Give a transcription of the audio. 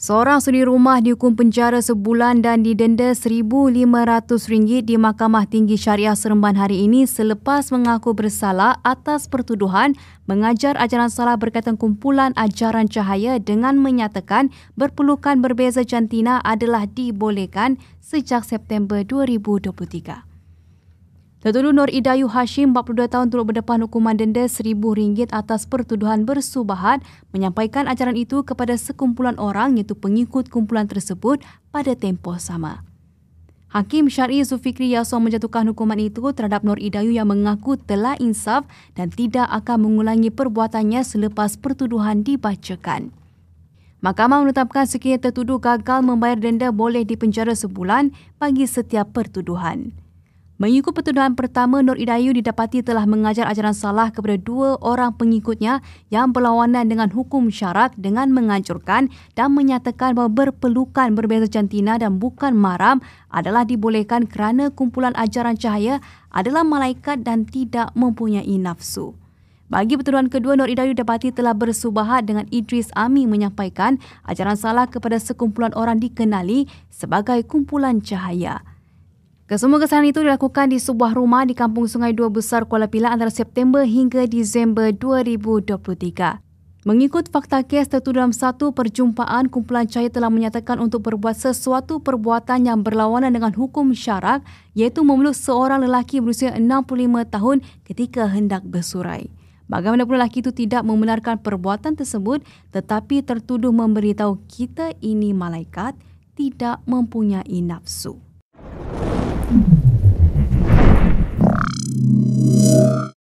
Seorang suri rumah dihukum penjara sebulan dan didenda RM1,500 di Mahkamah Tinggi Syariah Seremban hari ini selepas mengaku bersalah atas pertuduhan mengajar ajaran salah berkaitan kumpulan ajaran cahaya dengan menyatakan berpelukan berbeza jantina adalah dibolehkan sejak September 2023. Tertuduh Nur Idayu Hashim, 42 tahun turut berdepan hukuman denda RM1,000 atas pertuduhan bersubahat menyampaikan ajaran itu kepada sekumpulan orang iaitu pengikut kumpulan tersebut pada tempoh sama. Hakim Syari Zufikri Yasong menjatuhkan hukuman itu terhadap Nur Idayu yang mengaku telah insaf dan tidak akan mengulangi perbuatannya selepas pertuduhan dibacakan. Mahkamah menetapkan sekiranya tertuduh gagal membayar denda boleh dipenjara sebulan bagi setiap pertuduhan. Mengikut pertuduhan pertama, Nur Idayu didapati telah mengajar ajaran salah kepada dua orang pengikutnya yang berlawanan dengan hukum syarak dengan menghancurkan dan menyatakan bahawa berpelukan berbeza jantina dan bukan maram adalah dibolehkan kerana kumpulan ajaran cahaya adalah malaikat dan tidak mempunyai nafsu. Bagi pertuduhan kedua, Nur Idayu didapati telah bersubahat dengan Idris Ami menyampaikan ajaran salah kepada sekumpulan orang dikenali sebagai kumpulan cahaya. Kesemua kesalahan itu dilakukan di sebuah rumah di Kampung Sungai Dua Besar Kuala Pilang antara September hingga Disember 2023. Mengikut fakta kes tertuduh dalam satu perjumpaan, kumpulan cahaya telah menyatakan untuk berbuat sesuatu perbuatan yang berlawanan dengan hukum syarak iaitu memeluk seorang lelaki berusia 65 tahun ketika hendak bersurai. Bagaimanapun lelaki itu tidak membenarkan perbuatan tersebut tetapi tertuduh memberitahu kita ini malaikat tidak mempunyai nafsu.